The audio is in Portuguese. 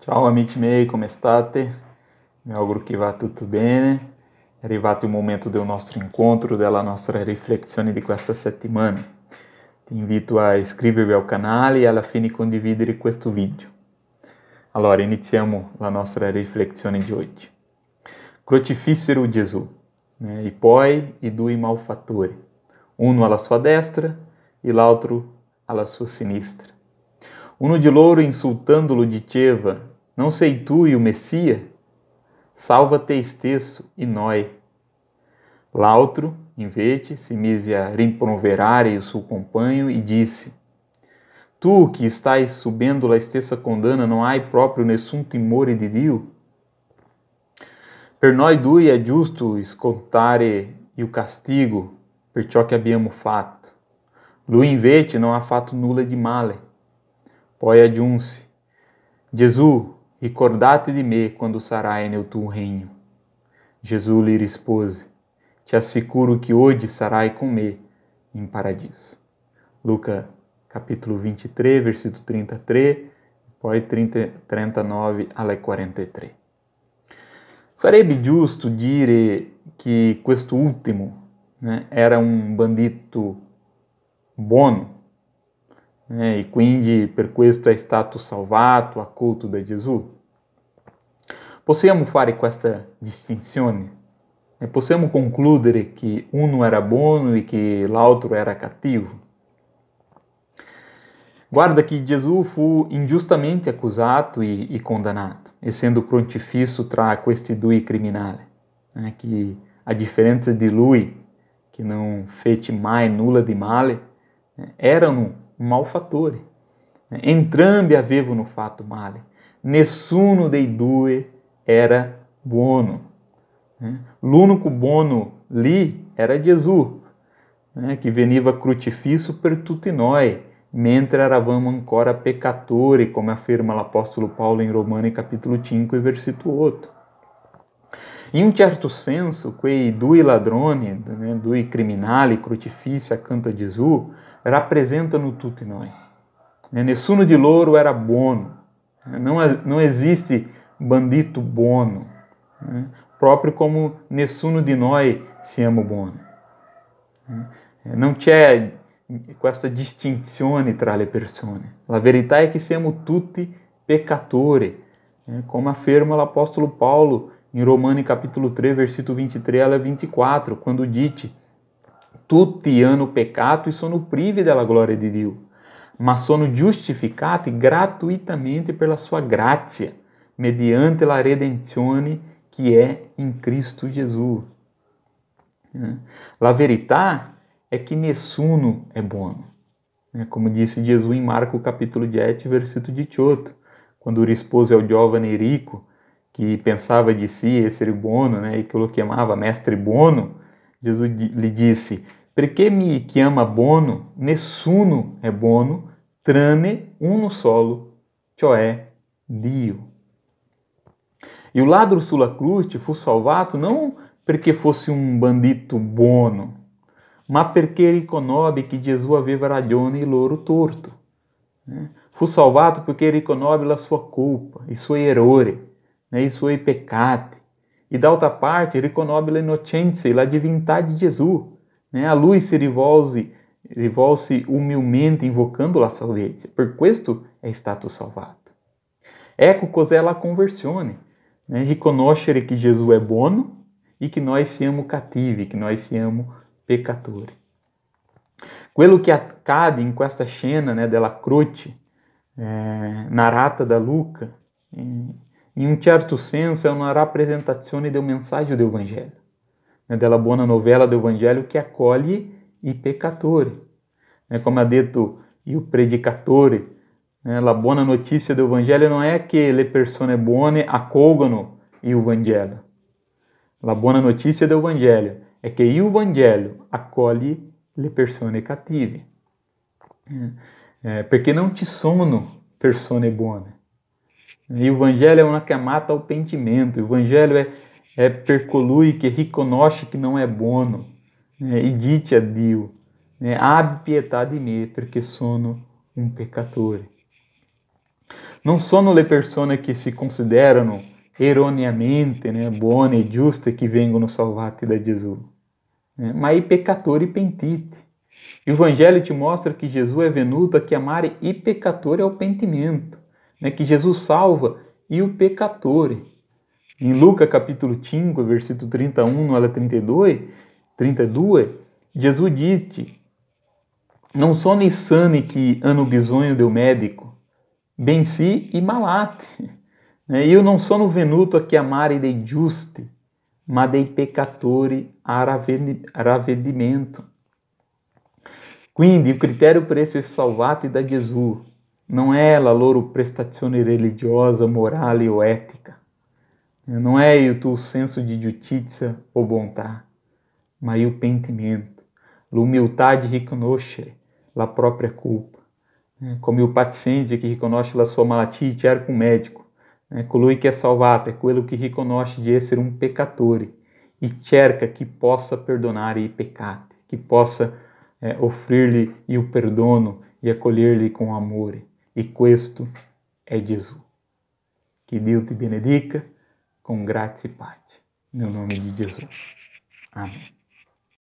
Ciao amici miei, come state? Mi auguro che va tutto bene. È arrivato il momento del nostro incontro, della nostra riflessione di questa settimana. Ti invito a iscrivervi al canale e alla fine condividere questo video. Allora, iniziamo la nostra riflessione di oggi. Crocifissero Gesù, né? e poi i due malfattori, uno alla sua destra e l'altro alla sua sinistra. Uno de louro insultando-lo de não sei tu e o Messia? Salva-te esteço e noi. Lautro, invete, se mise a rimproverare o seu companho, e disse, Tu, que estás subindo la estessa condana, não hai próprio nessun timore de Dio? Per noi dui é justo escoltare e o castigo, per ciò que abbiamo fatto. Lui invete não há fato nula de male poi adiunse. Jesus, ricordate de me quando sarai no teu reino. Jesus lhe responde: te asseguro que hoje sarai com me em paradiso. Lucas capítulo 23, versículo 33, poi 30, 39 alle 43. Sarebbe giusto dire che este né, era un bandito buono, né, e quindi per questo è é stato salvato a culto da Gesù? Possiamo fare questa distinzione? Possiamo concludere che uno era buono e che l'altro era cattivo? Guarda que Jesus fu ingiustamente accusato e, e condannato, essendo crocifisso tra questi due criminali, né, che a differenza di lui, che non fece mai nulla di male, né? erano malfatore. Né? Entrambi avevo no fato male. Nessuno dei due era buono. Né? L'unico buono li era Jesus, que né? veniva crucifisso per tutti noi, mentre eravamo ancora peccatori, como afirma o apóstolo Paulo em Romani capítulo 5, versículo 8. Em um certo senso, quei dui ladrone, né, due criminali crocifissi canta Jesus, representa no tutti noi. Né, nessuno de louro era bono. Né, é, não, existe bandito buono. Né, próprio como nessuno de noi siamo bono. É, não c'è questa distinzione tra le persone. La verità è che siamo tutti peccatori, afirma o apóstolo Paulo em Romani capítulo 3, versículo 23 a 24, quando dite tutti hanno peccato e sono prive della glória de Deus, mas sono giustificati gratuitamente pela sua graça, mediante la redenzione que é em Cristo Jesus. Né? La verità é que nessuno é bom, né? Como disse Jesus em Marco capítulo 10, versículo 18, quando o esposo é o giovane rico, que pensava de si esse bono, né, e que o chamava mestre bono, Jesus lhe disse: me que ama bono, nessuno é bono, trane uno solo, cioè Dio. E o ladro sulla cruz salvato não porque fosse um bandito bono, mas porque riconobbe que Jesus aveva ragione e loro torto. Né? Fu salvato porque riconobbe la sua culpa e sua errore né, e suoi é peccati. E da outra parte, riconobile innocenze, la divindade de Jesus. Né? A lui si rivolse, rivolse humilmente invocando la salvezza, per questo è é stato salvato. Ecco cos'è la conversione, né? riconoscere che Gesù è é buono e che noi siamo cattivi, che noi siamo peccatori. Quello che accade in questa scena né, della croce, eh, narrata da Luca, eh, in un certo senso è é una rappresentazione del messaggio del Vangelo, né, della buona novella del Vangelo che accoglie i peccatori. Né, como come ha detto il predicatore, né, la buona notizia del Vangelo non è che le persone buone accolgono il Vangelo. La buona notizia del Vangelo è che il Vangelo accoglie le persone cattive. É, porque não te sono persone buone, e o evangelho é uma que mata o pentimento. O evangelho é, é percolui que riconosce que não é bono. Né? E dite a Dio, né? pietade me, porque sono um pecador. Não sono le persone que se consideram erroneamente né, buone e justa que vengono salvati da Gesù, né? ma i peccatori pentiti. O Evangelho te mostra que Jesus é venuto a chiamare i peccatori ao pentimento né, que Jesus salva e o pecador. Em Lucas capítulo 5, versículo 31 a 32, 32, Jesus disse: Não sono sani que ano bisonho deu médico, ben si e malate. Né, eu não sono venuto a chiamare dei giusti, ma dei pecatore a Quindi, o critério para esse salvate da Jesus não é loro prestazione religiosa, morale ou ética. Não é o tuo senso de justiça ou bontà, mas o pentimento, de reconhecer a própria culpa. como o paciente que reconhece a sua malatia e cerca um médico. Colui que é salvato é aquele que reconhece de ser um pecatore e cerca que possa perdonar e pecate, que possa é, eh, lhe o perdono e acolher-lhe com amor. E questo é Jesus. Que Deus te benedica com graça e paz. No nome de Jesus. Amém.